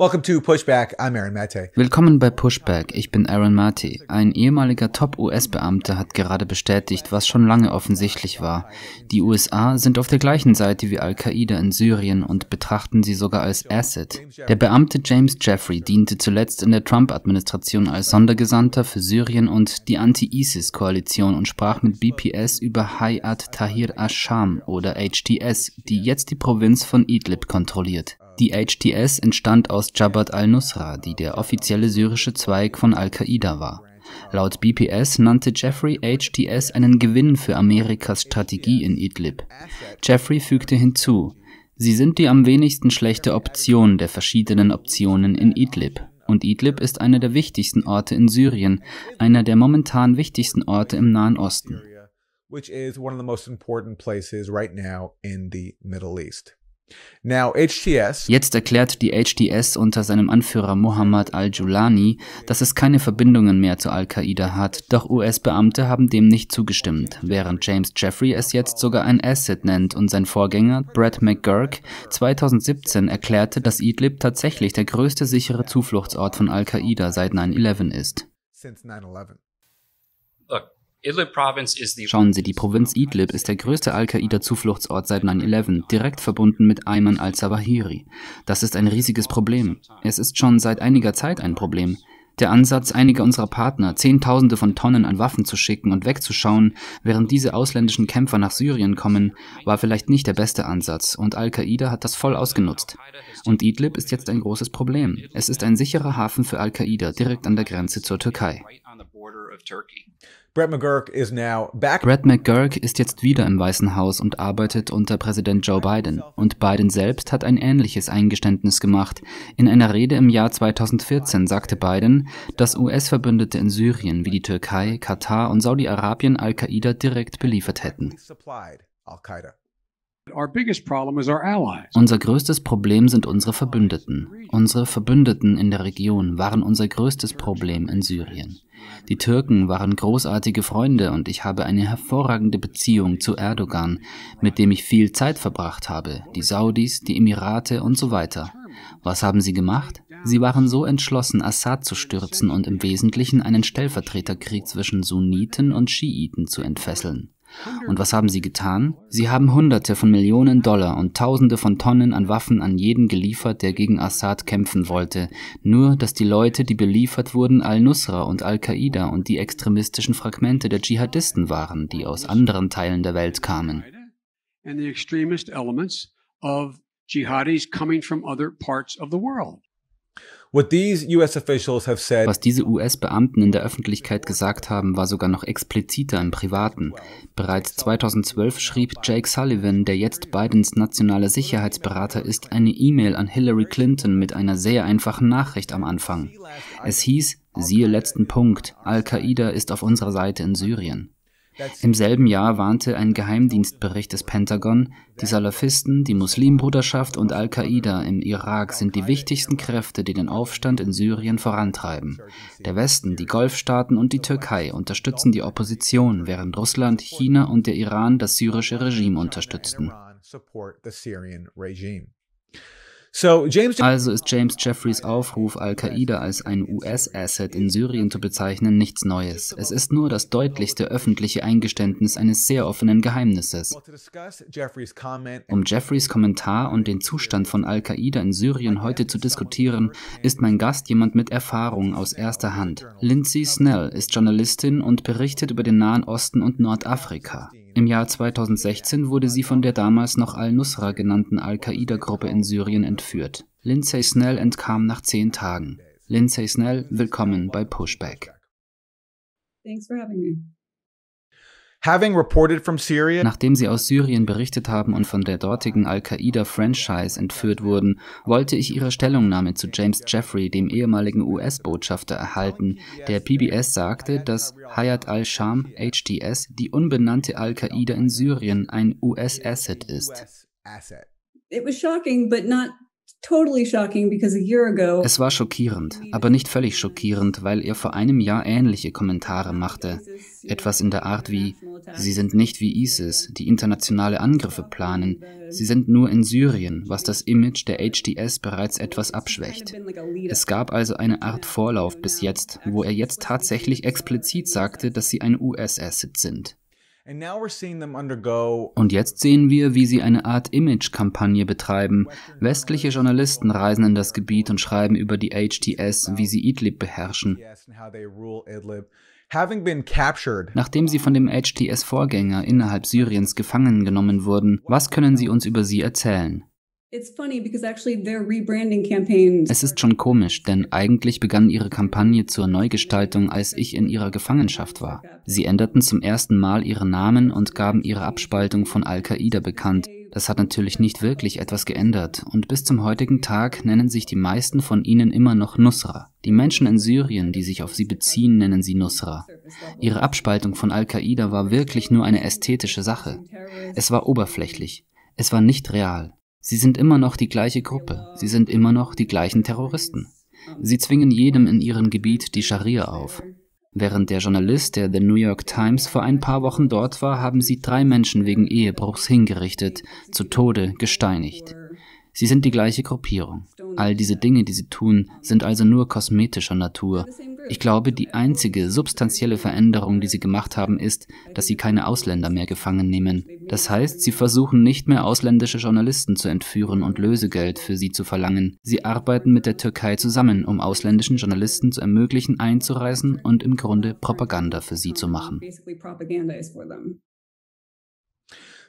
Welcome to Pushback. I'm Aaron Mate. Willkommen bei Pushback. Ich bin Aaron Mate. Ein ehemaliger Top-US-Beamter hat gerade bestätigt, was schon lange offensichtlich war. Die USA sind auf der gleichen Seite wie Al-Qaida in Syrien und betrachten sie sogar als Asset. Der Beamte James Jeffrey diente zuletzt in der Trump-Administration als Sondergesandter für Syrien und die Anti-ISIS-Koalition und sprach mit BPS über Hayat Tahir Asham oder HTS, die jetzt die Provinz von Idlib kontrolliert. Die HTS entstand aus Jabhat al-Nusra, die der offizielle syrische Zweig von Al-Qaida war. Laut BPS nannte Jeffrey HTS einen Gewinn für Amerikas Strategie in Idlib. Jeffrey fügte hinzu, sie sind die am wenigsten schlechte Option der verschiedenen Optionen in Idlib. Und Idlib ist einer der wichtigsten Orte in Syrien, einer der momentan wichtigsten Orte im Nahen Osten. which is one of the most important places right now in the Middle East. Now, HTS. Jetzt erklärt die HTS unter seinem Anführer Mohammed al-Julani, dass es keine Verbindungen mehr zu Al-Qaida hat, doch US-Beamte haben dem nicht zugestimmt, während James Jeffrey es jetzt sogar ein Asset nennt und sein Vorgänger Brad McGurk 2017 erklärte, dass Idlib tatsächlich der größte sichere Zufluchtsort von Al-Qaida seit 9-11 ist. Schauen Sie, die Provinz Idlib ist der größte Al-Qaida-Zufluchtsort seit 9-11, direkt verbunden mit Ayman al-Zawahiri. Das ist ein riesiges Problem. Es ist schon seit einiger Zeit ein Problem. Der Ansatz einiger unserer Partner, Zehntausende von Tonnen an Waffen zu schicken und wegzuschauen, während diese ausländischen Kämpfer nach Syrien kommen, war vielleicht nicht der beste Ansatz und Al-Qaida hat das voll ausgenutzt. Und Idlib ist jetzt ein großes Problem. Es ist ein sicherer Hafen für Al-Qaida direkt an der Grenze zur Türkei. Brett McGurk is now back. Brett McGurk ist jetzt wieder im Weißen Haus und arbeitet unter Präsident Joe Biden. Und Biden selbst hat ein ähnliches Eingeständnis gemacht. In einer Rede im Jahr 2014 sagte Biden, dass US-Verbündete in Syrien wie die Türkei, Katar und Saudi-Arabien Al-Qaida direkt beliefert hätten. Unser größtes Problem sind unsere Verbündeten. Unsere Verbündeten in der Region waren unser größtes Problem in Syrien. Die Türken waren großartige Freunde und ich habe eine hervorragende Beziehung zu Erdogan, mit dem ich viel Zeit verbracht habe, die Saudis, die Emirate und so weiter. Was haben sie gemacht? Sie waren so entschlossen, Assad zu stürzen und im Wesentlichen einen Stellvertreterkrieg zwischen Sunniten und Schiiten zu entfesseln. Und was haben sie getan? Sie haben Hunderte von Millionen Dollar und Tausende von Tonnen an Waffen an jeden geliefert, der gegen Assad kämpfen wollte, nur dass die Leute, die beliefert wurden, Al-Nusra und Al-Qaida und die extremistischen Fragmente der Dschihadisten waren, die aus anderen Teilen der Welt kamen. And the extremist elements of jihadis coming from other parts of the world. Was diese US-Beamten in der Öffentlichkeit gesagt haben, war sogar noch expliziter im Privaten. Bereits 2012 schrieb Jake Sullivan, der jetzt Bidens nationaler Sicherheitsberater ist, eine E-Mail an Hillary Clinton mit einer sehr einfachen Nachricht am Anfang. Es hieß, siehe letzten Punkt, Al-Qaida ist auf unserer Seite in Syrien. Im selben Jahr warnte ein Geheimdienstbericht des Pentagon, die Salafisten, die Muslimbruderschaft und Al-Qaida im Irak sind die wichtigsten Kräfte, die den Aufstand in Syrien vorantreiben. Der Westen, die Golfstaaten und die Türkei unterstützen die Opposition, während Russland, China und der Iran das syrische Regime unterstützten. Also ist James Jeffreys Aufruf, Al-Qaida als ein US-Asset in Syrien zu bezeichnen, nichts Neues. Es ist nur das deutlichste öffentliche Eingeständnis eines sehr offenen Geheimnisses. Um Jeffreys Kommentar und den Zustand von Al-Qaida in Syrien heute zu diskutieren, ist mein Gast jemand mit Erfahrung aus erster Hand. Lindsay Snell ist Journalistin und berichtet über den Nahen Osten und Nordafrika. Im Jahr 2016 wurde sie von der damals noch Al-Nusra genannten Al-Qaida-Gruppe in Syrien entführt. Lindsay Snell entkam nach zehn Tagen. Lindsay Snell, willkommen bei Pushback. Thanks for having me. Nachdem sie aus Syrien berichtet haben und von der dortigen Al-Qaida-Franchise entführt wurden, wollte ich ihre Stellungnahme zu James Jeffrey, dem ehemaligen US-Botschafter, erhalten, der PBS sagte, dass Hayat al-Sham, HTS, die unbenannte Al-Qaida in Syrien ein US-Asset ist. It was shocking, but not es war schockierend, aber nicht völlig schockierend, weil er vor einem Jahr ähnliche Kommentare machte. Etwas in der Art wie, Sie sind nicht wie ISIS, die internationale Angriffe planen, Sie sind nur in Syrien, was das Image der HDS bereits etwas abschwächt. Es gab also eine Art Vorlauf bis jetzt, wo er jetzt tatsächlich explizit sagte, dass sie ein US-Asset sind. Und jetzt sehen wir, wie sie eine Art Image-Kampagne betreiben. Westliche Journalisten reisen in das Gebiet und schreiben über die HTS, wie sie Idlib beherrschen. Nachdem sie von dem HTS-Vorgänger innerhalb Syriens gefangen genommen wurden, was können Sie uns über sie erzählen? Es ist schon komisch, denn eigentlich begann ihre Kampagne zur Neugestaltung, als ich in ihrer Gefangenschaft war. Sie änderten zum ersten Mal ihren Namen und gaben ihre Abspaltung von Al-Qaida bekannt. Das hat natürlich nicht wirklich etwas geändert und bis zum heutigen Tag nennen sich die meisten von ihnen immer noch Nusra. Die Menschen in Syrien, die sich auf sie beziehen, nennen sie Nusra. Ihre Abspaltung von Al-Qaida war wirklich nur eine ästhetische Sache. Es war oberflächlich. Es war nicht real. Sie sind immer noch die gleiche Gruppe, sie sind immer noch die gleichen Terroristen. Sie zwingen jedem in ihrem Gebiet die Scharia auf. Während der Journalist der The New York Times vor ein paar Wochen dort war, haben sie drei Menschen wegen Ehebruchs hingerichtet, zu Tode gesteinigt. Sie sind die gleiche Gruppierung. All diese Dinge, die sie tun, sind also nur kosmetischer Natur. Ich glaube, die einzige substanzielle Veränderung, die sie gemacht haben, ist, dass sie keine Ausländer mehr gefangen nehmen. Das heißt, sie versuchen nicht mehr ausländische Journalisten zu entführen und Lösegeld für sie zu verlangen. Sie arbeiten mit der Türkei zusammen, um ausländischen Journalisten zu ermöglichen, einzureisen und im Grunde Propaganda für sie zu machen.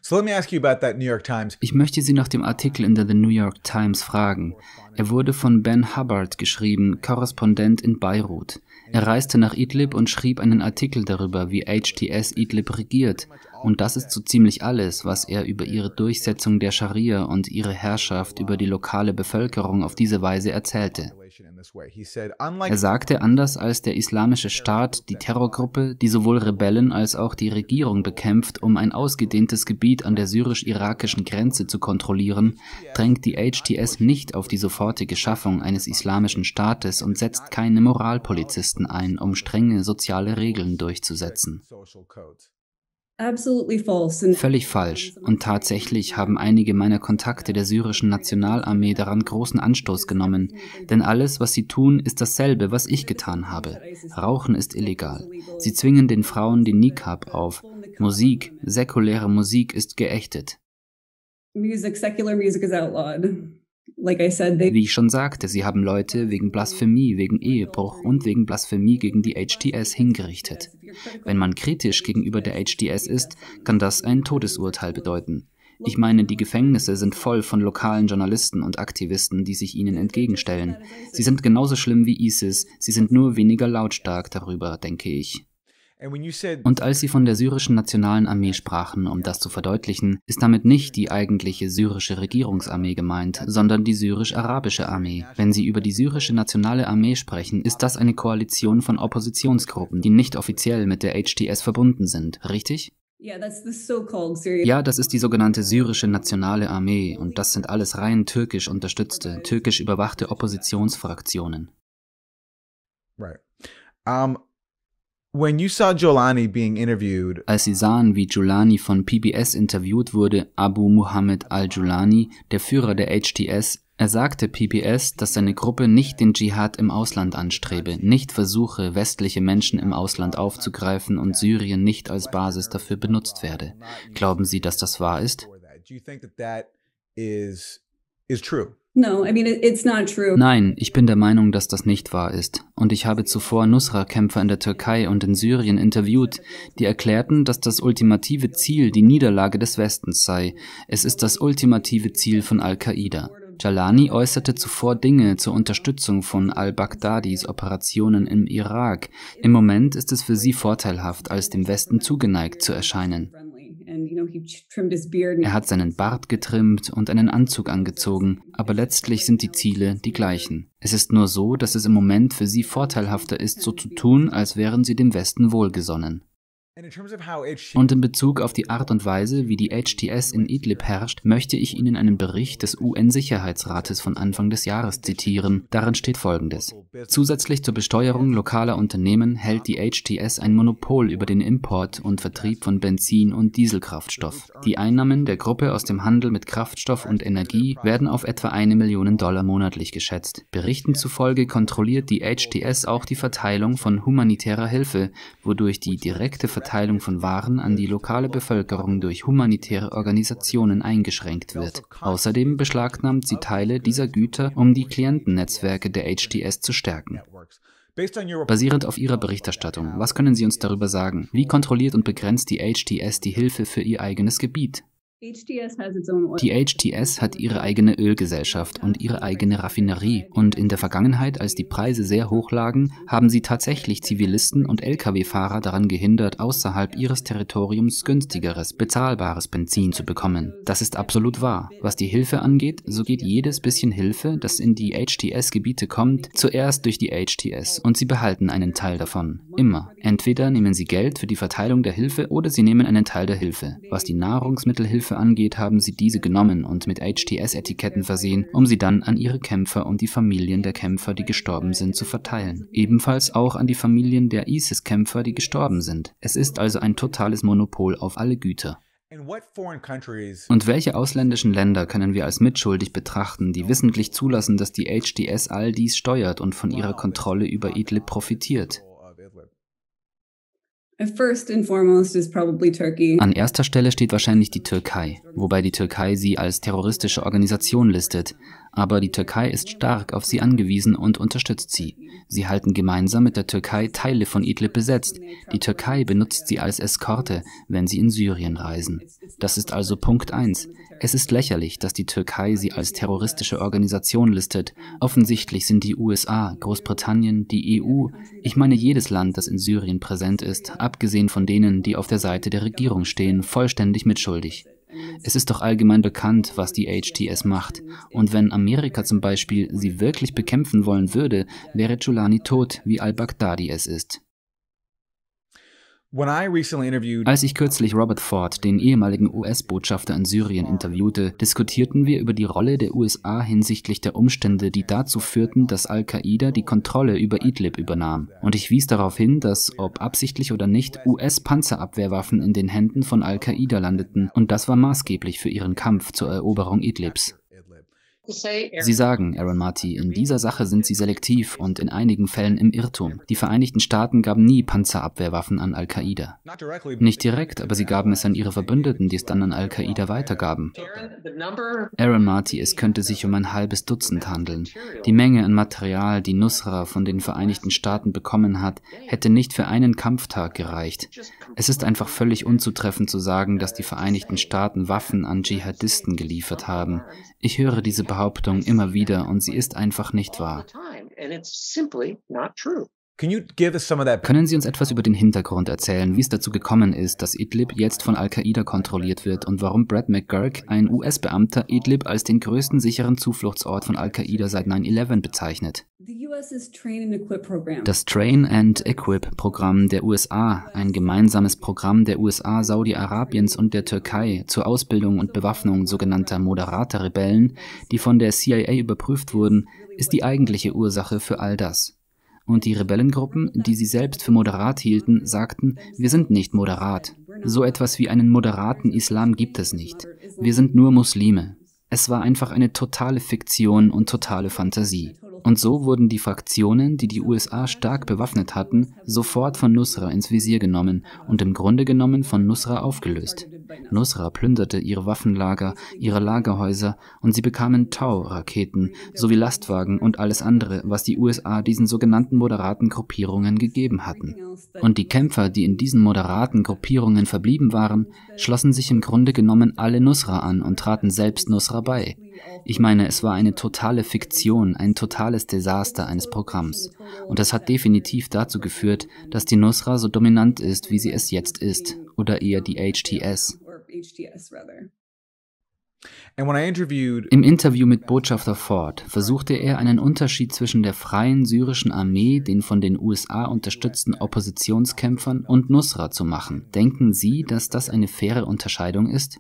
So let me ask you about that New York Times. Ich möchte Sie nach dem Artikel in der The New York Times fragen. Er wurde von Ben Hubbard geschrieben, Korrespondent in Beirut. Er reiste nach Idlib und schrieb einen Artikel darüber, wie HTS Idlib regiert. Und das ist so ziemlich alles, was er über ihre Durchsetzung der Scharia und ihre Herrschaft über die lokale Bevölkerung auf diese Weise erzählte. Er sagte, anders als der Islamische Staat, die Terrorgruppe, die sowohl Rebellen als auch die Regierung bekämpft, um ein ausgedehntes Gebiet an der syrisch-irakischen Grenze zu kontrollieren, drängt die HTS nicht auf die sofortige Schaffung eines islamischen Staates und setzt keine Moralpolizisten ein, um strenge soziale Regeln durchzusetzen. Völlig falsch. Und tatsächlich haben einige meiner Kontakte der syrischen Nationalarmee daran großen Anstoß genommen. Denn alles, was sie tun, ist dasselbe, was ich getan habe. Rauchen ist illegal. Sie zwingen den Frauen den Niqab auf. Musik, säkuläre Musik ist geächtet. Musik, säkuläre Musik ist outlawed. Wie ich schon sagte, sie haben Leute wegen Blasphemie, wegen Ehebruch und wegen Blasphemie gegen die HTS hingerichtet. Wenn man kritisch gegenüber der HTS ist, kann das ein Todesurteil bedeuten. Ich meine, die Gefängnisse sind voll von lokalen Journalisten und Aktivisten, die sich ihnen entgegenstellen. Sie sind genauso schlimm wie ISIS, sie sind nur weniger lautstark darüber, denke ich. Und als Sie von der syrischen Nationalen Armee sprachen, um das zu verdeutlichen, ist damit nicht die eigentliche syrische Regierungsarmee gemeint, sondern die syrisch-arabische Armee. Wenn Sie über die syrische Nationale Armee sprechen, ist das eine Koalition von Oppositionsgruppen, die nicht offiziell mit der HTS verbunden sind, richtig? Ja, das ist die sogenannte syrische Nationale Armee und das sind alles rein türkisch unterstützte, türkisch überwachte Oppositionsfraktionen. Right. Um, als sie sahen, wie Jolani von PBS interviewt wurde, Abu Muhammad al-Jolani, der Führer der HTS, er sagte PBS, dass seine Gruppe nicht den Dschihad im Ausland anstrebe, nicht versuche, westliche Menschen im Ausland aufzugreifen und Syrien nicht als Basis dafür benutzt werde. Glauben Sie, dass das wahr ist? Nein, ich bin der Meinung, dass das nicht wahr ist. Und ich habe zuvor Nusra-Kämpfer in der Türkei und in Syrien interviewt, die erklärten, dass das ultimative Ziel die Niederlage des Westens sei. Es ist das ultimative Ziel von Al-Qaida. Jalani äußerte zuvor Dinge zur Unterstützung von al-Baghdadis Operationen im Irak. Im Moment ist es für sie vorteilhaft, als dem Westen zugeneigt zu erscheinen. Er hat seinen Bart getrimmt und einen Anzug angezogen, aber letztlich sind die Ziele die gleichen. Es ist nur so, dass es im Moment für sie vorteilhafter ist, so zu tun, als wären sie dem Westen wohlgesonnen. Und in Bezug auf die Art und Weise, wie die HTS in Idlib herrscht, möchte ich Ihnen einen Bericht des UN-Sicherheitsrates von Anfang des Jahres zitieren. Darin steht Folgendes. Zusätzlich zur Besteuerung lokaler Unternehmen hält die HTS ein Monopol über den Import und Vertrieb von Benzin- und Dieselkraftstoff. Die Einnahmen der Gruppe aus dem Handel mit Kraftstoff und Energie werden auf etwa eine Million Dollar monatlich geschätzt. Berichten zufolge kontrolliert die HTS auch die Verteilung von humanitärer Hilfe, wodurch die direkte Verteilung Verteilung von Waren an die lokale Bevölkerung durch humanitäre Organisationen eingeschränkt wird. Außerdem beschlagnahmt sie Teile dieser Güter, um die Klientennetzwerke der HTS zu stärken. Basierend auf Ihrer Berichterstattung, was können Sie uns darüber sagen? Wie kontrolliert und begrenzt die HTS die Hilfe für ihr eigenes Gebiet? Die HTS hat ihre eigene Ölgesellschaft und ihre eigene Raffinerie. Und in der Vergangenheit, als die Preise sehr hoch lagen, haben sie tatsächlich Zivilisten und Lkw-Fahrer daran gehindert, außerhalb ihres Territoriums günstigeres, bezahlbares Benzin zu bekommen. Das ist absolut wahr. Was die Hilfe angeht, so geht jedes bisschen Hilfe, das in die HTS-Gebiete kommt, zuerst durch die HTS und sie behalten einen Teil davon. Immer. Entweder nehmen sie Geld für die Verteilung der Hilfe oder sie nehmen einen Teil der Hilfe. Was die Nahrungsmittelhilfe Hilfe angeht, haben sie diese genommen und mit HTS-Etiketten versehen, um sie dann an ihre Kämpfer und die Familien der Kämpfer, die gestorben sind, zu verteilen. Ebenfalls auch an die Familien der ISIS-Kämpfer, die gestorben sind. Es ist also ein totales Monopol auf alle Güter. Und welche ausländischen Länder können wir als mitschuldig betrachten, die wissentlich zulassen, dass die HDS all dies steuert und von ihrer Kontrolle über Idlib profitiert? An erster Stelle steht wahrscheinlich die Türkei, wobei die Türkei sie als terroristische Organisation listet, aber die Türkei ist stark auf sie angewiesen und unterstützt sie. Sie halten gemeinsam mit der Türkei Teile von Idlib besetzt. Die Türkei benutzt sie als Eskorte, wenn sie in Syrien reisen. Das ist also Punkt 1. Es ist lächerlich, dass die Türkei sie als terroristische Organisation listet. Offensichtlich sind die USA, Großbritannien, die EU, ich meine jedes Land, das in Syrien präsent ist, abgesehen von denen, die auf der Seite der Regierung stehen, vollständig mitschuldig. Es ist doch allgemein bekannt, was die HTS macht. Und wenn Amerika zum Beispiel sie wirklich bekämpfen wollen würde, wäre Giuliani tot, wie al-Baghdadi es ist. Als ich kürzlich Robert Ford, den ehemaligen US-Botschafter in Syrien, interviewte, diskutierten wir über die Rolle der USA hinsichtlich der Umstände, die dazu führten, dass Al-Qaida die Kontrolle über Idlib übernahm. Und ich wies darauf hin, dass, ob absichtlich oder nicht, US-Panzerabwehrwaffen in den Händen von Al-Qaida landeten. Und das war maßgeblich für ihren Kampf zur Eroberung Idlibs. Sie sagen, Aaron Marty, in dieser Sache sind sie selektiv und in einigen Fällen im Irrtum. Die Vereinigten Staaten gaben nie Panzerabwehrwaffen an Al-Qaida. Nicht direkt, aber sie gaben es an ihre Verbündeten, die es dann an Al-Qaida weitergaben. Aaron Marty, es könnte sich um ein halbes Dutzend handeln. Die Menge an Material, die Nusra von den Vereinigten Staaten bekommen hat, hätte nicht für einen Kampftag gereicht. Es ist einfach völlig unzutreffend zu sagen, dass die Vereinigten Staaten Waffen an Dschihadisten geliefert haben. Ich höre diese Behauptung Behauptung immer wieder und sie ist einfach nicht wahr. Können Sie uns etwas über den Hintergrund erzählen, wie es dazu gekommen ist, dass Idlib jetzt von Al-Qaida kontrolliert wird und warum Brad McGurk, ein US-Beamter, Idlib als den größten sicheren Zufluchtsort von Al-Qaida seit 9-11 bezeichnet? Das Train and Equip Programm der USA, ein gemeinsames Programm der USA, Saudi-Arabiens und der Türkei zur Ausbildung und Bewaffnung sogenannter moderater Rebellen, die von der CIA überprüft wurden, ist die eigentliche Ursache für all das und die Rebellengruppen, die sie selbst für moderat hielten, sagten, wir sind nicht moderat. So etwas wie einen moderaten Islam gibt es nicht. Wir sind nur Muslime. Es war einfach eine totale Fiktion und totale Fantasie. Und so wurden die Fraktionen, die die USA stark bewaffnet hatten, sofort von Nusra ins Visier genommen und im Grunde genommen von Nusra aufgelöst. Nusra plünderte ihre Waffenlager, ihre Lagerhäuser und sie bekamen Tau-Raketen sowie Lastwagen und alles andere, was die USA diesen sogenannten moderaten Gruppierungen gegeben hatten. Und die Kämpfer, die in diesen moderaten Gruppierungen verblieben waren, schlossen sich im Grunde genommen alle Nusra an und traten selbst Nusra bei. Ich meine, es war eine totale Fiktion, ein totales Desaster eines Programms. Und das hat definitiv dazu geführt, dass die Nusra so dominant ist, wie sie es jetzt ist oder eher die HTS. Im Interview mit Botschafter Ford versuchte er einen Unterschied zwischen der freien syrischen Armee, den von den USA unterstützten Oppositionskämpfern und Nusra zu machen. Denken Sie, dass das eine faire Unterscheidung ist?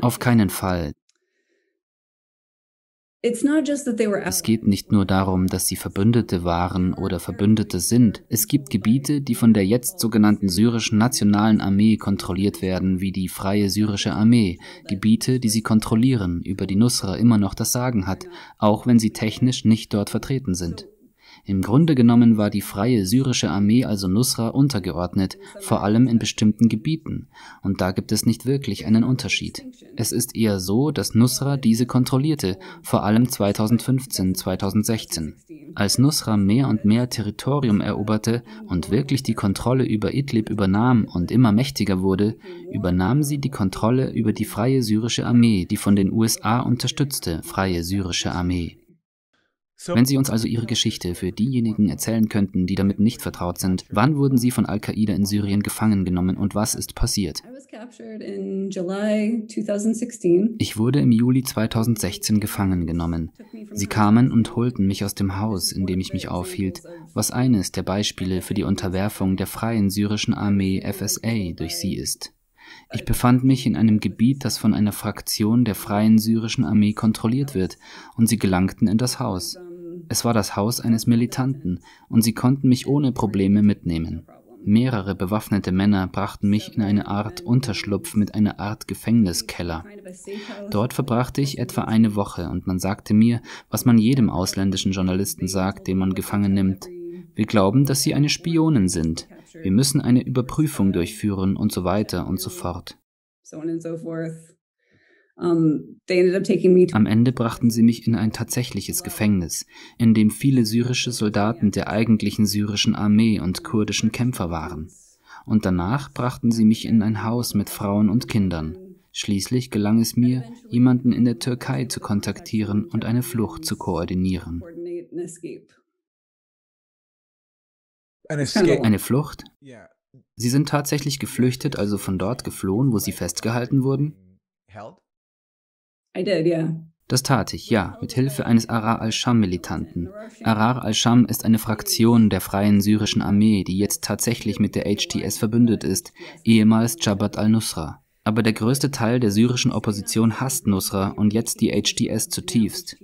Auf keinen Fall. Es geht nicht nur darum, dass sie Verbündete waren oder Verbündete sind. Es gibt Gebiete, die von der jetzt sogenannten syrischen nationalen Armee kontrolliert werden, wie die Freie Syrische Armee. Gebiete, die sie kontrollieren, über die Nusra immer noch das Sagen hat, auch wenn sie technisch nicht dort vertreten sind. Im Grunde genommen war die freie syrische Armee also Nusra untergeordnet, vor allem in bestimmten Gebieten. Und da gibt es nicht wirklich einen Unterschied. Es ist eher so, dass Nusra diese kontrollierte, vor allem 2015, 2016. Als Nusra mehr und mehr Territorium eroberte und wirklich die Kontrolle über Idlib übernahm und immer mächtiger wurde, übernahm sie die Kontrolle über die freie syrische Armee, die von den USA unterstützte freie syrische Armee. Wenn Sie uns also Ihre Geschichte für diejenigen erzählen könnten, die damit nicht vertraut sind, wann wurden Sie von Al-Qaida in Syrien gefangen genommen und was ist passiert? Ich wurde im Juli 2016 gefangen genommen. Sie kamen und holten mich aus dem Haus, in dem ich mich aufhielt, was eines der Beispiele für die Unterwerfung der Freien Syrischen Armee FSA durch sie ist. Ich befand mich in einem Gebiet, das von einer Fraktion der Freien Syrischen Armee kontrolliert wird, und sie gelangten in das Haus. Es war das Haus eines Militanten und sie konnten mich ohne Probleme mitnehmen. Mehrere bewaffnete Männer brachten mich in eine Art Unterschlupf mit einer Art Gefängniskeller. Dort verbrachte ich etwa eine Woche und man sagte mir, was man jedem ausländischen Journalisten sagt, den man gefangen nimmt. Wir glauben, dass Sie eine Spionin sind. Wir müssen eine Überprüfung durchführen und so weiter und so fort. Ähm, Am Ende brachten sie mich in ein tatsächliches Gefängnis, in dem viele syrische Soldaten der eigentlichen syrischen Armee und kurdischen Kämpfer waren. Und danach brachten sie mich in ein Haus mit Frauen und Kindern. Schließlich gelang es mir, jemanden in der Türkei zu kontaktieren und eine Flucht zu koordinieren. Eine Flucht? Sie sind tatsächlich geflüchtet, also von dort geflohen, wo sie festgehalten wurden? Das tat ich, ja, mit Hilfe eines Arar al-Sham-Militanten. Arar al-Sham ist eine Fraktion der Freien Syrischen Armee, die jetzt tatsächlich mit der HTS verbündet ist, ehemals Jabhat al-Nusra. Aber der größte Teil der syrischen Opposition hasst Nusra und jetzt die HTS zutiefst.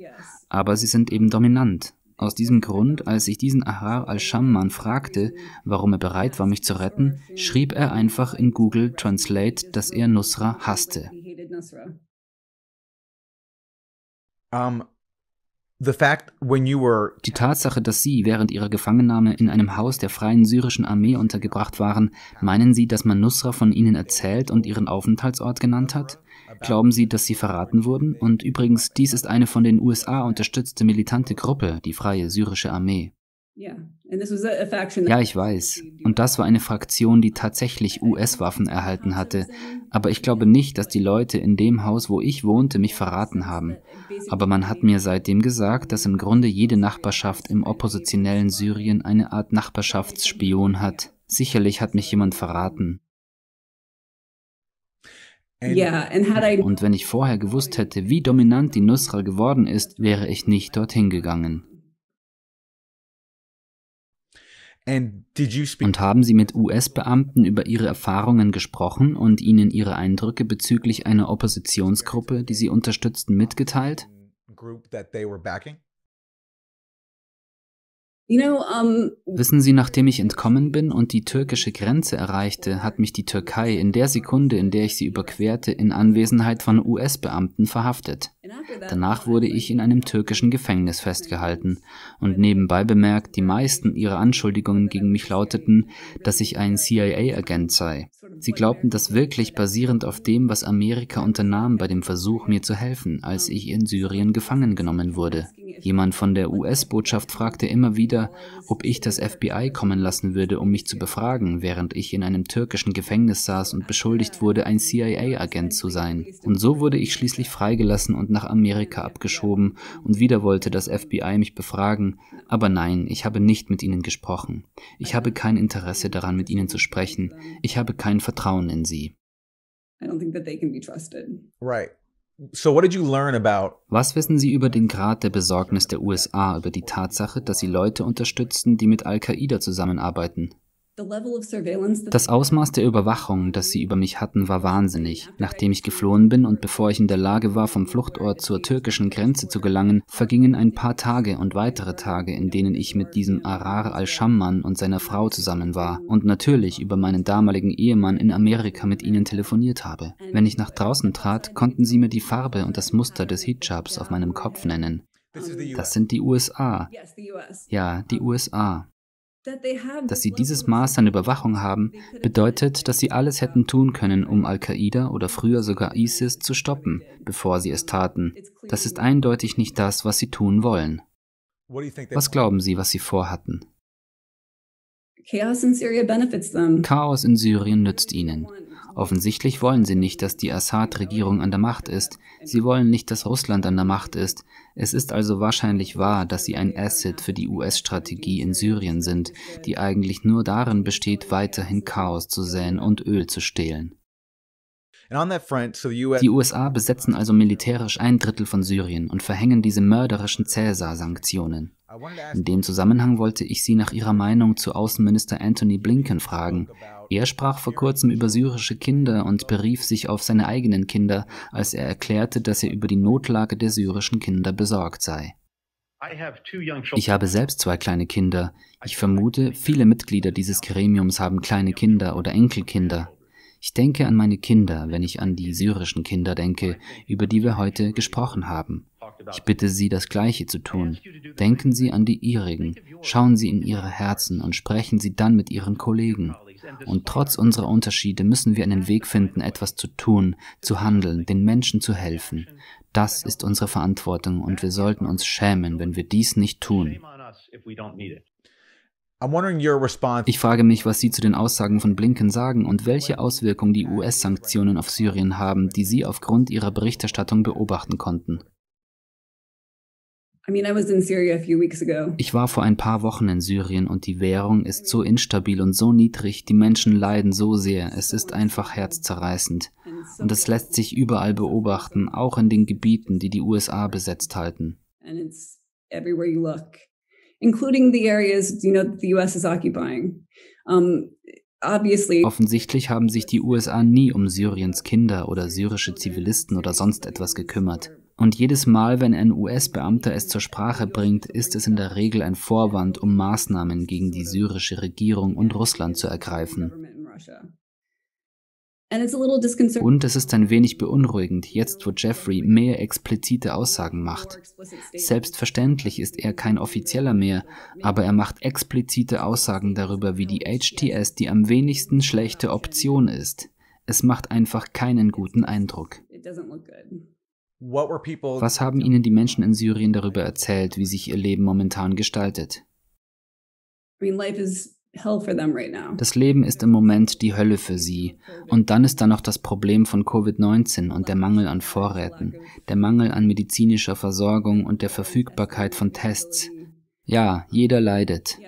Aber sie sind eben dominant. Aus diesem Grund, als ich diesen Ahrar al-Shamman fragte, warum er bereit war, mich zu retten, schrieb er einfach in Google Translate, dass er Nusra hasste. Die Tatsache, dass Sie während Ihrer Gefangennahme in einem Haus der Freien Syrischen Armee untergebracht waren, meinen Sie, dass man Nusra von Ihnen erzählt und Ihren Aufenthaltsort genannt hat? Glauben Sie, dass Sie verraten wurden? Und übrigens, dies ist eine von den USA unterstützte militante Gruppe, die Freie Syrische Armee. Ja, ich weiß. Und das war eine Fraktion, die tatsächlich US-Waffen erhalten hatte. Aber ich glaube nicht, dass die Leute in dem Haus, wo ich wohnte, mich verraten haben. Aber man hat mir seitdem gesagt, dass im Grunde jede Nachbarschaft im oppositionellen Syrien eine Art Nachbarschaftsspion hat. Sicherlich hat mich jemand verraten. Und wenn ich vorher gewusst hätte, wie dominant die Nusra geworden ist, wäre ich nicht dorthin gegangen. Und haben Sie mit US-Beamten über Ihre Erfahrungen gesprochen und ihnen Ihre Eindrücke bezüglich einer Oppositionsgruppe, die Sie unterstützten, mitgeteilt? Wissen Sie, nachdem ich entkommen bin und die türkische Grenze erreichte, hat mich die Türkei in der Sekunde, in der ich sie überquerte, in Anwesenheit von US-Beamten verhaftet. Danach wurde ich in einem türkischen Gefängnis festgehalten und nebenbei bemerkt, die meisten ihrer Anschuldigungen gegen mich lauteten, dass ich ein CIA-Agent sei. Sie glaubten das wirklich basierend auf dem, was Amerika unternahm bei dem Versuch, mir zu helfen, als ich in Syrien gefangen genommen wurde. Jemand von der US-Botschaft fragte immer wieder, ob ich das FBI kommen lassen würde, um mich zu befragen, während ich in einem türkischen Gefängnis saß und beschuldigt wurde, ein CIA-Agent zu sein. Und so wurde ich schließlich freigelassen und nach nach Amerika abgeschoben und wieder wollte das FBI mich befragen, aber nein, ich habe nicht mit ihnen gesprochen. Ich habe kein Interesse daran, mit ihnen zu sprechen. Ich habe kein Vertrauen in sie. Was wissen Sie über den Grad der Besorgnis der USA über die Tatsache, dass sie Leute unterstützen, die mit Al-Qaida zusammenarbeiten? Das Ausmaß der Überwachung, das sie über mich hatten, war wahnsinnig. Nachdem ich geflohen bin und bevor ich in der Lage war, vom Fluchtort zur türkischen Grenze zu gelangen, vergingen ein paar Tage und weitere Tage, in denen ich mit diesem Arar al-Shamman und seiner Frau zusammen war und natürlich über meinen damaligen Ehemann in Amerika mit ihnen telefoniert habe. Wenn ich nach draußen trat, konnten sie mir die Farbe und das Muster des Hijabs auf meinem Kopf nennen. Das sind die USA. Ja, die USA. Dass sie dieses Maß an Überwachung haben, bedeutet, dass sie alles hätten tun können, um Al-Qaida oder früher sogar ISIS zu stoppen, bevor sie es taten. Das ist eindeutig nicht das, was sie tun wollen. Was glauben Sie, was sie vorhatten? Chaos in Syrien nützt ihnen. Offensichtlich wollen sie nicht, dass die Assad-Regierung an der Macht ist. Sie wollen nicht, dass Russland an der Macht ist. Es ist also wahrscheinlich wahr, dass sie ein Asset für die US-Strategie in Syrien sind, die eigentlich nur darin besteht, weiterhin Chaos zu säen und Öl zu stehlen. Die USA besetzen also militärisch ein Drittel von Syrien und verhängen diese mörderischen Cäsar-Sanktionen. In dem Zusammenhang wollte ich Sie nach Ihrer Meinung zu Außenminister Anthony Blinken fragen. Er sprach vor kurzem über syrische Kinder und berief sich auf seine eigenen Kinder, als er erklärte, dass er über die Notlage der syrischen Kinder besorgt sei. Ich habe selbst zwei kleine Kinder. Ich vermute, viele Mitglieder dieses Gremiums haben kleine Kinder oder Enkelkinder. Ich denke an meine Kinder, wenn ich an die syrischen Kinder denke, über die wir heute gesprochen haben. Ich bitte Sie, das Gleiche zu tun. Denken Sie an die Ihrigen, schauen Sie in Ihre Herzen und sprechen Sie dann mit Ihren Kollegen. Und trotz unserer Unterschiede müssen wir einen Weg finden, etwas zu tun, zu handeln, den Menschen zu helfen. Das ist unsere Verantwortung und wir sollten uns schämen, wenn wir dies nicht tun. Ich frage mich, was Sie zu den Aussagen von Blinken sagen und welche Auswirkungen die US-Sanktionen auf Syrien haben, die Sie aufgrund Ihrer Berichterstattung beobachten konnten. Ich war vor ein paar Wochen in Syrien und die Währung ist so instabil und so niedrig, die Menschen leiden so sehr, es ist einfach herzzerreißend. Und es lässt sich überall beobachten, auch in den Gebieten, die die USA besetzt halten. Offensichtlich haben sich die USA nie um Syriens Kinder oder syrische Zivilisten oder sonst etwas gekümmert. Und jedes Mal, wenn ein US-Beamter es zur Sprache bringt, ist es in der Regel ein Vorwand, um Maßnahmen gegen die syrische Regierung und Russland zu ergreifen. Und es ist ein wenig beunruhigend, jetzt wo Jeffrey mehr explizite Aussagen macht. Selbstverständlich ist er kein Offizieller mehr, aber er macht explizite Aussagen darüber, wie die HTS die am wenigsten schlechte Option ist. Es macht einfach keinen guten Eindruck. Was haben Ihnen die Menschen in Syrien darüber erzählt, wie sich ihr Leben momentan gestaltet? Das Leben ist im Moment die Hölle für sie. Und dann ist da noch das Problem von Covid-19 und der Mangel an Vorräten, der Mangel an medizinischer Versorgung und der Verfügbarkeit von Tests. Ja, jeder leidet.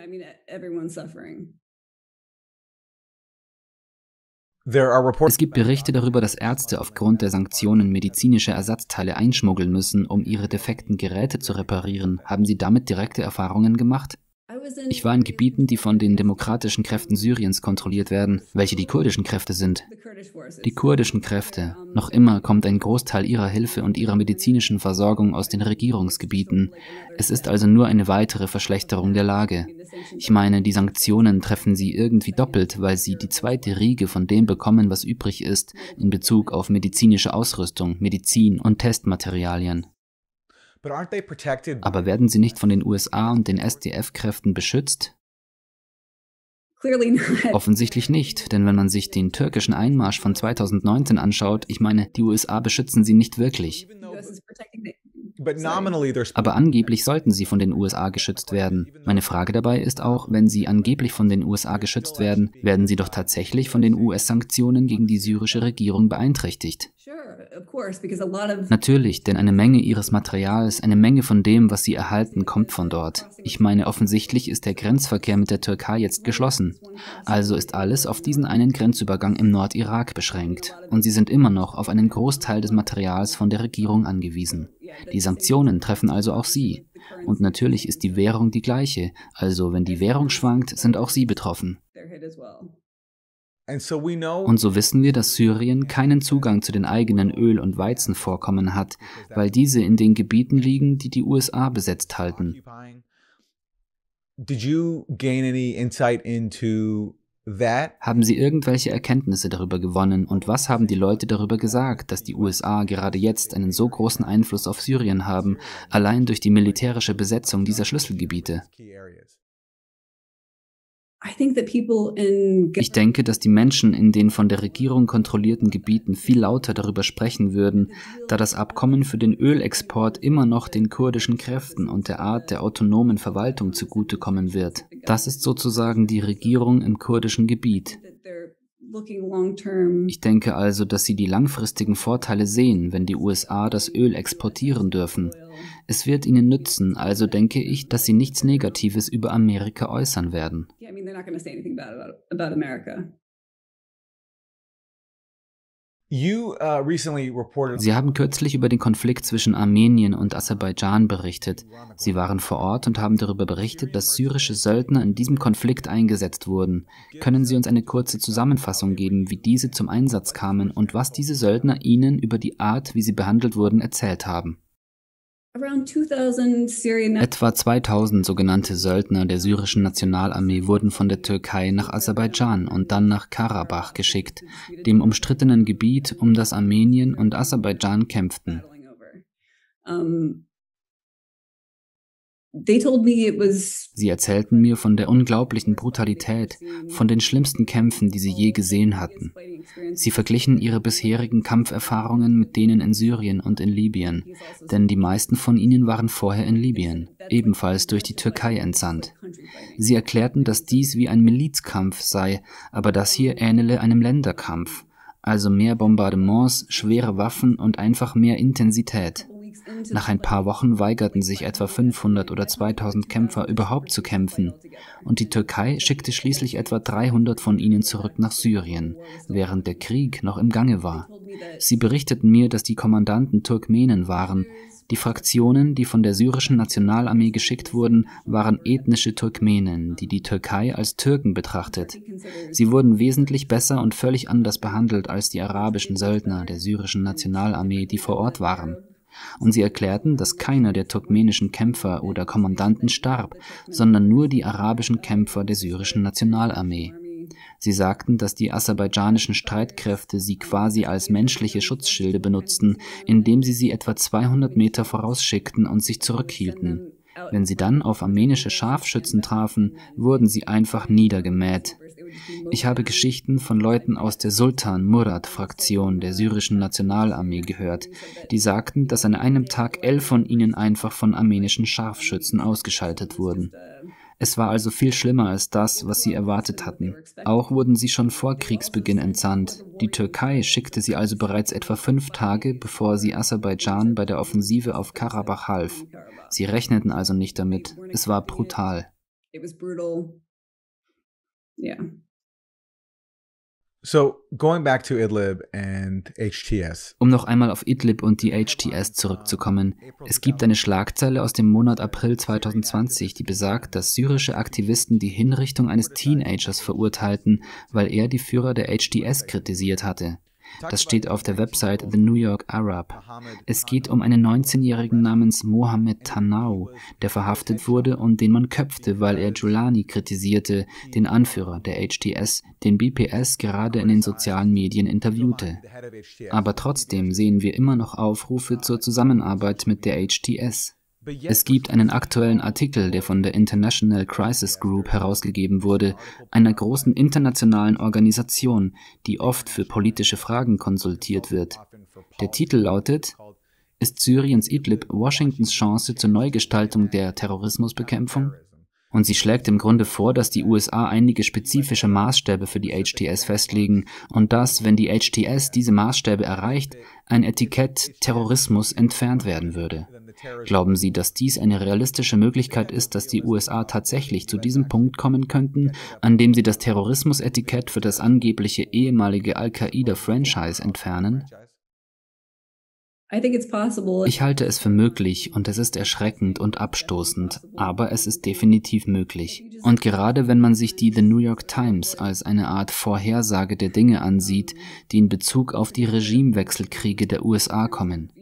Es gibt Berichte darüber, dass Ärzte aufgrund der Sanktionen medizinische Ersatzteile einschmuggeln müssen, um ihre defekten Geräte zu reparieren. Haben Sie damit direkte Erfahrungen gemacht? Ich war in Gebieten, die von den demokratischen Kräften Syriens kontrolliert werden, welche die kurdischen Kräfte sind. Die kurdischen Kräfte. Noch immer kommt ein Großteil ihrer Hilfe und ihrer medizinischen Versorgung aus den Regierungsgebieten. Es ist also nur eine weitere Verschlechterung der Lage. Ich meine, die Sanktionen treffen sie irgendwie doppelt, weil sie die zweite Riege von dem bekommen, was übrig ist in Bezug auf medizinische Ausrüstung, Medizin und Testmaterialien. Aber werden sie nicht von den USA und den SDF-Kräften beschützt? Offensichtlich nicht, denn wenn man sich den türkischen Einmarsch von 2019 anschaut, ich meine, die USA beschützen sie nicht wirklich. Aber angeblich sollten sie von den USA geschützt werden. Meine Frage dabei ist auch, wenn sie angeblich von den USA geschützt werden, werden sie doch tatsächlich von den US-Sanktionen gegen die syrische Regierung beeinträchtigt. Natürlich, denn eine Menge ihres Materials, eine Menge von dem, was sie erhalten, kommt von dort. Ich meine, offensichtlich ist der Grenzverkehr mit der Türkei jetzt geschlossen. Also ist alles auf diesen einen Grenzübergang im Nordirak beschränkt. Und sie sind immer noch auf einen Großteil des Materials von der Regierung angewiesen. Die Sanktionen treffen also auch sie. Und natürlich ist die Währung die gleiche. Also wenn die Währung schwankt, sind auch sie betroffen. Und so wissen wir, dass Syrien keinen Zugang zu den eigenen Öl- und Weizenvorkommen hat, weil diese in den Gebieten liegen, die die USA besetzt halten. Haben Sie irgendwelche Erkenntnisse darüber gewonnen und was haben die Leute darüber gesagt, dass die USA gerade jetzt einen so großen Einfluss auf Syrien haben, allein durch die militärische Besetzung dieser Schlüsselgebiete? Ich denke, dass die Menschen in den von der Regierung kontrollierten Gebieten viel lauter darüber sprechen würden, da das Abkommen für den Ölexport immer noch den kurdischen Kräften und der Art der autonomen Verwaltung zugutekommen wird. Das ist sozusagen die Regierung im kurdischen Gebiet. Ich denke also, dass sie die langfristigen Vorteile sehen, wenn die USA das Öl exportieren dürfen. Es wird ihnen nützen, also denke ich, dass sie nichts Negatives über Amerika äußern werden. Yeah, I mean, Uh, sie haben kürzlich über den Konflikt zwischen Armenien und Aserbaidschan berichtet. Sie waren vor Ort und haben darüber berichtet, dass syrische Söldner in diesem Konflikt eingesetzt wurden. Können Sie uns eine kurze Zusammenfassung geben, wie diese zum Einsatz kamen und was diese Söldner Ihnen über die Art, wie sie behandelt wurden, erzählt haben? Etwa 2000 sogenannte Söldner der syrischen Nationalarmee wurden von der Türkei nach Aserbaidschan und dann nach Karabach geschickt, dem umstrittenen Gebiet, um das Armenien und Aserbaidschan kämpften. Sie erzählten mir von der unglaublichen Brutalität, von den schlimmsten Kämpfen, die sie je gesehen hatten. Sie verglichen ihre bisherigen Kampferfahrungen mit denen in Syrien und in Libyen, denn die meisten von ihnen waren vorher in Libyen, ebenfalls durch die Türkei entsandt. Sie erklärten, dass dies wie ein Milizkampf sei, aber das hier ähnele einem Länderkampf, also mehr Bombardements, schwere Waffen und einfach mehr Intensität. Nach ein paar Wochen weigerten sich etwa 500 oder 2000 Kämpfer überhaupt zu kämpfen und die Türkei schickte schließlich etwa 300 von ihnen zurück nach Syrien, während der Krieg noch im Gange war. Sie berichteten mir, dass die Kommandanten Turkmenen waren, die Fraktionen, die von der syrischen Nationalarmee geschickt wurden, waren ethnische Turkmenen, die die Türkei als Türken betrachtet. Sie wurden wesentlich besser und völlig anders behandelt als die arabischen Söldner der syrischen Nationalarmee, die vor Ort waren. Und sie erklärten, dass keiner der turkmenischen Kämpfer oder Kommandanten starb, sondern nur die arabischen Kämpfer der syrischen Nationalarmee. Sie sagten, dass die aserbaidschanischen Streitkräfte sie quasi als menschliche Schutzschilde benutzten, indem sie sie etwa 200 Meter vorausschickten und sich zurückhielten. Wenn sie dann auf armenische Scharfschützen trafen, wurden sie einfach niedergemäht. Ich habe Geschichten von Leuten aus der Sultan Murad-Fraktion der syrischen Nationalarmee gehört, die sagten, dass an einem Tag elf von ihnen einfach von armenischen Scharfschützen ausgeschaltet wurden. Es war also viel schlimmer als das, was sie erwartet hatten. Auch wurden sie schon vor Kriegsbeginn entsandt. Die Türkei schickte sie also bereits etwa fünf Tage, bevor sie Aserbaidschan bei der Offensive auf Karabach half. Sie rechneten also nicht damit. Es war brutal. It was brutal yeah. So, going back to Idlib and HTS. Um noch einmal auf Idlib und die HTS zurückzukommen. Es gibt eine Schlagzeile aus dem Monat April 2020, die besagt, dass syrische Aktivisten die Hinrichtung eines Teenagers verurteilten, weil er die Führer der HTS kritisiert hatte. Das steht auf der Website The New York Arab. Es geht um einen 19-Jährigen namens Mohammed Tanau, der verhaftet wurde und den man köpfte, weil er Julani kritisierte, den Anführer der HTS, den BPS gerade in den sozialen Medien interviewte. Aber trotzdem sehen wir immer noch Aufrufe zur Zusammenarbeit mit der HTS. Es gibt einen aktuellen Artikel, der von der International Crisis Group herausgegeben wurde, einer großen internationalen Organisation, die oft für politische Fragen konsultiert wird. Der Titel lautet Ist Syriens Idlib Washingtons Chance zur Neugestaltung der Terrorismusbekämpfung? Und sie schlägt im Grunde vor, dass die USA einige spezifische Maßstäbe für die HTS festlegen und dass, wenn die HTS diese Maßstäbe erreicht, ein Etikett Terrorismus entfernt werden würde. Glauben Sie, dass dies eine realistische Möglichkeit ist, dass die USA tatsächlich zu diesem Punkt kommen könnten, an dem sie das Terrorismusetikett für das angebliche ehemalige Al-Qaida-Franchise entfernen? Ich halte es für möglich und es ist erschreckend und abstoßend, aber es ist definitiv möglich. Und gerade wenn man sich die The New York Times als eine Art Vorhersage der Dinge ansieht, die in Bezug auf die Regimewechselkriege der USA kommen.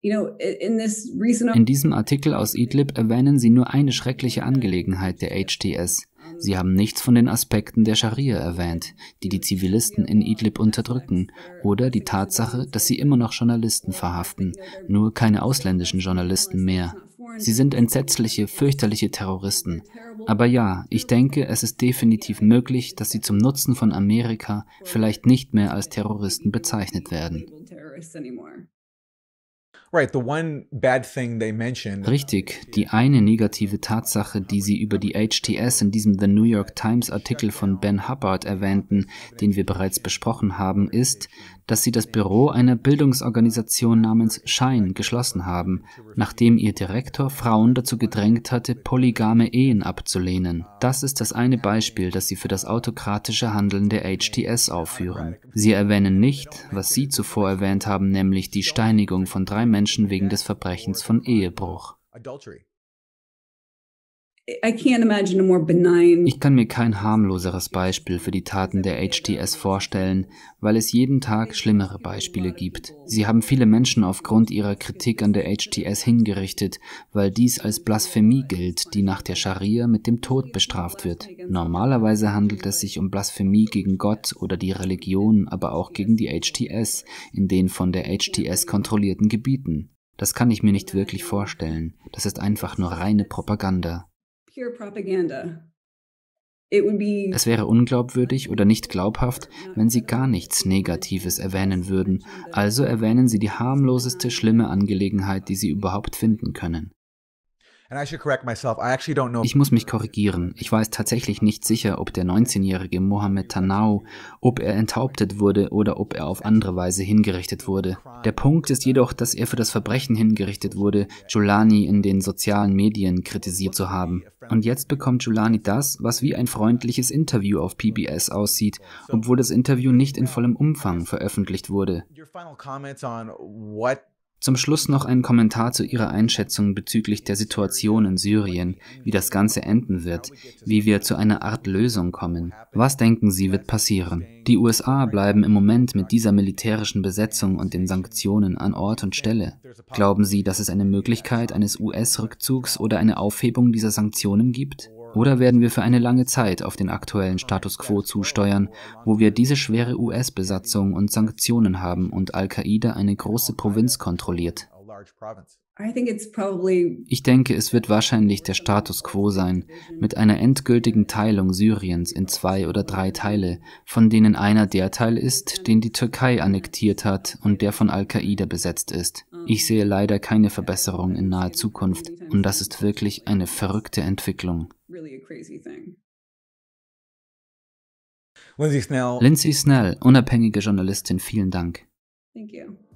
In diesem Artikel aus Idlib erwähnen sie nur eine schreckliche Angelegenheit der HTS. Sie haben nichts von den Aspekten der Scharia erwähnt, die die Zivilisten in Idlib unterdrücken, oder die Tatsache, dass sie immer noch Journalisten verhaften, nur keine ausländischen Journalisten mehr. Sie sind entsetzliche, fürchterliche Terroristen. Aber ja, ich denke, es ist definitiv möglich, dass sie zum Nutzen von Amerika vielleicht nicht mehr als Terroristen bezeichnet werden. Richtig, die eine negative Tatsache, die Sie über die HTS in diesem The New York Times Artikel von Ben Hubbard erwähnten, den wir bereits besprochen haben, ist, dass Sie das Büro einer Bildungsorganisation namens Schein geschlossen haben, nachdem Ihr Direktor Frauen dazu gedrängt hatte, polygame Ehen abzulehnen. Das ist das eine Beispiel, das Sie für das autokratische Handeln der HTS aufführen. Sie erwähnen nicht, was Sie zuvor erwähnt haben, nämlich die Steinigung von drei Menschen Menschen wegen des Verbrechens von Ehebruch. Ich kann mir kein harmloseres Beispiel für die Taten der HTS vorstellen, weil es jeden Tag schlimmere Beispiele gibt. Sie haben viele Menschen aufgrund ihrer Kritik an der HTS hingerichtet, weil dies als Blasphemie gilt, die nach der Scharia mit dem Tod bestraft wird. Normalerweise handelt es sich um Blasphemie gegen Gott oder die Religion, aber auch gegen die HTS in den von der HTS kontrollierten Gebieten. Das kann ich mir nicht wirklich vorstellen. Das ist einfach nur reine Propaganda. Es wäre unglaubwürdig oder nicht glaubhaft, wenn Sie gar nichts Negatives erwähnen würden, also erwähnen Sie die harmloseste schlimme Angelegenheit, die Sie überhaupt finden können. Ich muss mich korrigieren. Ich weiß tatsächlich nicht sicher, ob der 19-jährige Mohammed Tanau, ob er enthauptet wurde oder ob er auf andere Weise hingerichtet wurde. Der Punkt ist jedoch, dass er für das Verbrechen hingerichtet wurde, Julani in den sozialen Medien kritisiert zu haben. Und jetzt bekommt Julani das, was wie ein freundliches Interview auf PBS aussieht, obwohl das Interview nicht in vollem Umfang veröffentlicht wurde. Zum Schluss noch ein Kommentar zu Ihrer Einschätzung bezüglich der Situation in Syrien, wie das Ganze enden wird, wie wir zu einer Art Lösung kommen. Was denken Sie wird passieren? Die USA bleiben im Moment mit dieser militärischen Besetzung und den Sanktionen an Ort und Stelle. Glauben Sie, dass es eine Möglichkeit eines US-Rückzugs oder eine Aufhebung dieser Sanktionen gibt? Oder werden wir für eine lange Zeit auf den aktuellen Status quo zusteuern, wo wir diese schwere US-Besatzung und Sanktionen haben und Al-Qaida eine große Provinz kontrolliert? Ich denke, es wird wahrscheinlich der Status quo sein, mit einer endgültigen Teilung Syriens in zwei oder drei Teile, von denen einer der Teil ist, den die Türkei annektiert hat und der von Al-Qaida besetzt ist. Ich sehe leider keine Verbesserung in naher Zukunft und das ist wirklich eine verrückte Entwicklung really a crazy thing. Lindsay Snell, unabhängige Journalistin, vielen Dank. Thank you.